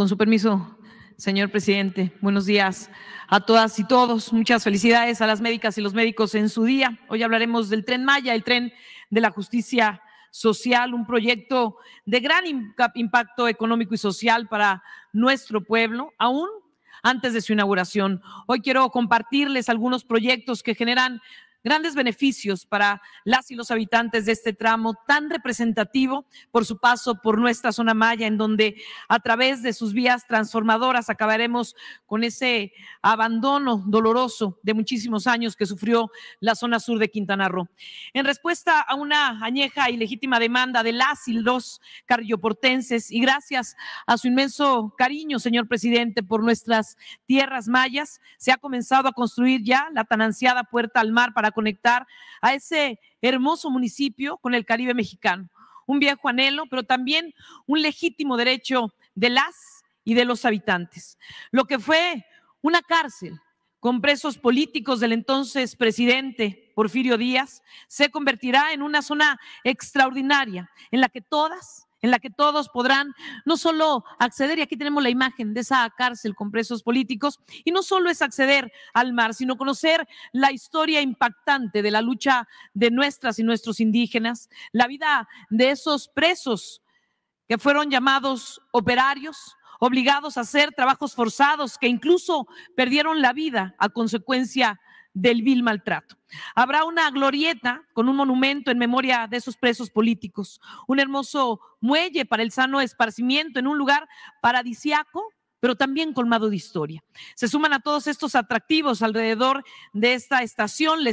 Con su permiso, señor presidente, buenos días a todas y todos. Muchas felicidades a las médicas y los médicos en su día. Hoy hablaremos del tren Maya, el tren de la justicia social, un proyecto de gran impacto económico y social para nuestro pueblo, aún antes de su inauguración. Hoy quiero compartirles algunos proyectos que generan grandes beneficios para las y los habitantes de este tramo tan representativo por su paso por nuestra zona Maya, en donde a través de sus vías transformadoras acabaremos con ese abandono doloroso de muchísimos años que sufrió la zona sur de Quintana Roo. En respuesta a una añeja y legítima demanda de las y los carrioportenses y gracias a su inmenso cariño, señor presidente, por nuestras tierras mayas, se ha comenzado a construir ya la tan ansiada puerta al mar para conectar a ese hermoso municipio con el Caribe mexicano. Un viejo anhelo, pero también un legítimo derecho de las y de los habitantes. Lo que fue una cárcel con presos políticos del entonces presidente Porfirio Díaz se convertirá en una zona extraordinaria en la que todas en la que todos podrán no solo acceder, y aquí tenemos la imagen de esa cárcel con presos políticos, y no solo es acceder al mar, sino conocer la historia impactante de la lucha de nuestras y nuestros indígenas, la vida de esos presos que fueron llamados operarios, obligados a hacer trabajos forzados, que incluso perdieron la vida a consecuencia del vil maltrato. Habrá una glorieta con un monumento en memoria de esos presos políticos, un hermoso muelle para el sano esparcimiento en un lugar paradisiaco pero también colmado de historia. Se suman a todos estos atractivos alrededor de esta estación, la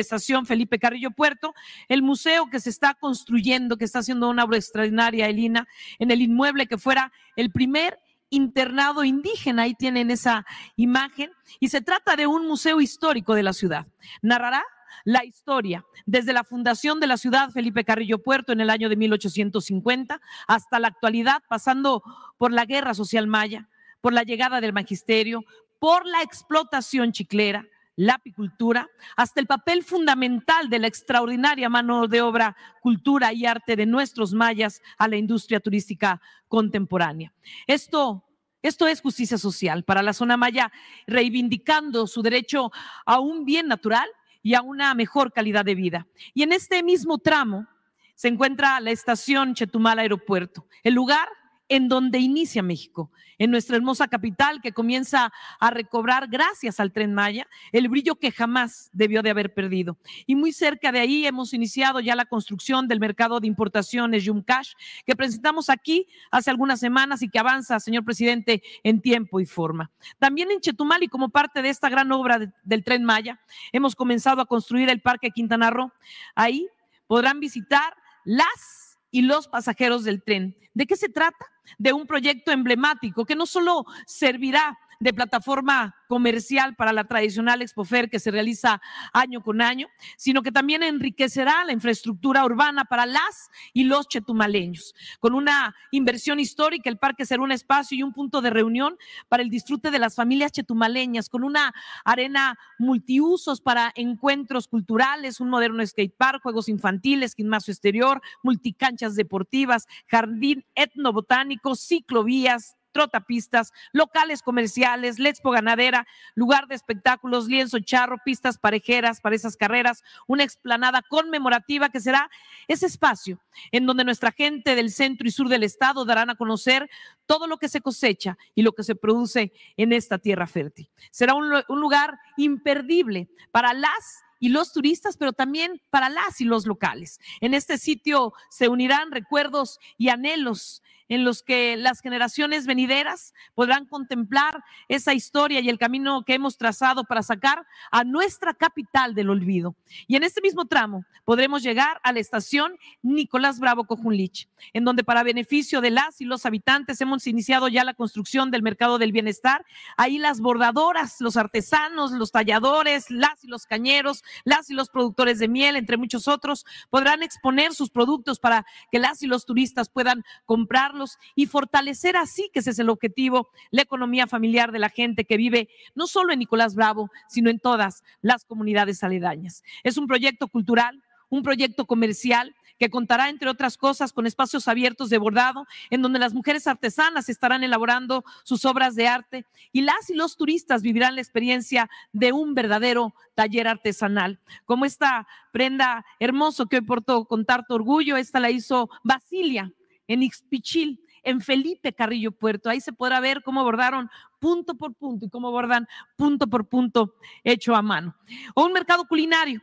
estación Felipe Carrillo Puerto, el museo que se está construyendo, que está haciendo una obra extraordinaria, Elina, en el inmueble que fuera el primer internado indígena. Ahí tienen esa imagen. Y se trata de un museo histórico de la ciudad. Narrará la historia, desde la fundación de la ciudad Felipe Carrillo Puerto en el año de 1850 hasta la actualidad, pasando por la guerra social maya, por la llegada del magisterio, por la explotación chiclera, la apicultura, hasta el papel fundamental de la extraordinaria mano de obra, cultura y arte de nuestros mayas a la industria turística contemporánea. Esto esto es justicia social para la zona maya, reivindicando su derecho a un bien natural y a una mejor calidad de vida. Y en este mismo tramo se encuentra la estación Chetumal Aeropuerto, el lugar en donde inicia México, en nuestra hermosa capital que comienza a recobrar gracias al tren Maya el brillo que jamás debió de haber perdido. Y muy cerca de ahí hemos iniciado ya la construcción del mercado de importaciones Yumcash que presentamos aquí hace algunas semanas y que avanza, señor presidente, en tiempo y forma. También en Chetumal y como parte de esta gran obra del tren Maya, hemos comenzado a construir el Parque Quintana Roo. Ahí podrán visitar las y los pasajeros del tren. ¿De qué se trata? De un proyecto emblemático que no solo servirá de plataforma comercial para la tradicional Expofer que se realiza año con año, sino que también enriquecerá la infraestructura urbana para las y los chetumaleños. Con una inversión histórica, el parque será un espacio y un punto de reunión para el disfrute de las familias chetumaleñas, con una arena multiusos para encuentros culturales, un moderno skatepark, juegos infantiles, gimnasio exterior, multicanchas deportivas, jardín etnobotánico, ciclovías, trotapistas, locales comerciales, expo Ganadera, lugar de espectáculos, lienzo charro, pistas parejeras para esas carreras, una explanada conmemorativa que será ese espacio en donde nuestra gente del centro y sur del estado darán a conocer todo lo que se cosecha y lo que se produce en esta tierra fértil. Será un, un lugar imperdible para las y los turistas, pero también para las y los locales. En este sitio se unirán recuerdos y anhelos en los que las generaciones venideras podrán contemplar esa historia y el camino que hemos trazado para sacar a nuestra capital del olvido. Y en este mismo tramo podremos llegar a la estación Nicolás Bravo Cojunlich, en donde para beneficio de las y los habitantes hemos iniciado ya la construcción del mercado del bienestar. Ahí las bordadoras, los artesanos, los talladores, las y los cañeros, las y los productores de miel, entre muchos otros, podrán exponer sus productos para que las y los turistas puedan comprarlos y fortalecer así, que ese es el objetivo, la economía familiar de la gente que vive no solo en Nicolás Bravo, sino en todas las comunidades aledañas. Es un proyecto cultural, un proyecto comercial que contará, entre otras cosas, con espacios abiertos de bordado, en donde las mujeres artesanas estarán elaborando sus obras de arte y las y los turistas vivirán la experiencia de un verdadero taller artesanal, como esta prenda hermoso que hoy portó con tanto orgullo, esta la hizo Basilia, en Ixpichil, en Felipe Carrillo Puerto. Ahí se podrá ver cómo abordaron punto por punto y cómo abordan punto por punto hecho a mano. O un mercado culinario.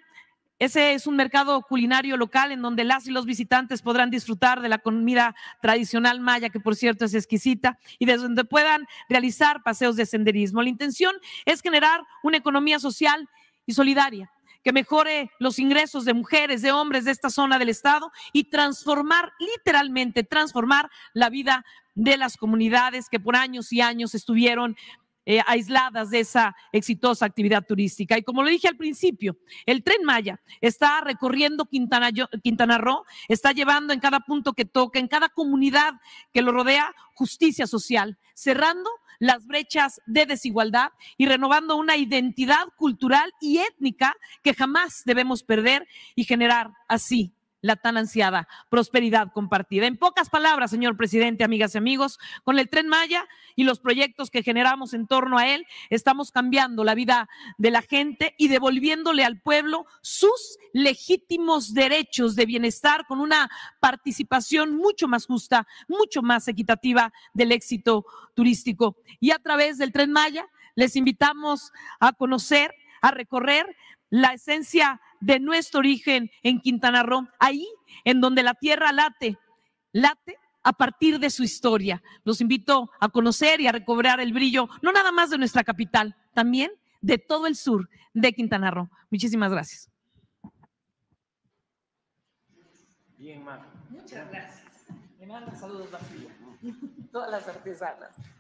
Ese es un mercado culinario local en donde las y los visitantes podrán disfrutar de la comida tradicional maya, que por cierto es exquisita, y desde donde puedan realizar paseos de senderismo. La intención es generar una economía social y solidaria que mejore los ingresos de mujeres, de hombres de esta zona del Estado y transformar, literalmente transformar la vida de las comunidades que por años y años estuvieron eh, aisladas de esa exitosa actividad turística. Y como lo dije al principio, el tren Maya está recorriendo Quintana, Quintana Roo, está llevando en cada punto que toca, en cada comunidad que lo rodea, justicia social, cerrando las brechas de desigualdad y renovando una identidad cultural y étnica que jamás debemos perder y generar así la tan ansiada prosperidad compartida. En pocas palabras, señor presidente, amigas y amigos, con el tren Maya y los proyectos que generamos en torno a él, estamos cambiando la vida de la gente y devolviéndole al pueblo sus legítimos derechos de bienestar con una participación mucho más justa, mucho más equitativa del éxito turístico. Y a través del tren Maya les invitamos a conocer a recorrer la esencia de nuestro origen en Quintana Roo, ahí en donde la tierra late, late a partir de su historia. Los invito a conocer y a recobrar el brillo, no nada más de nuestra capital, también de todo el sur de Quintana Roo. Muchísimas gracias. Bien, Muchas gracias. saludos Todas las artesanas.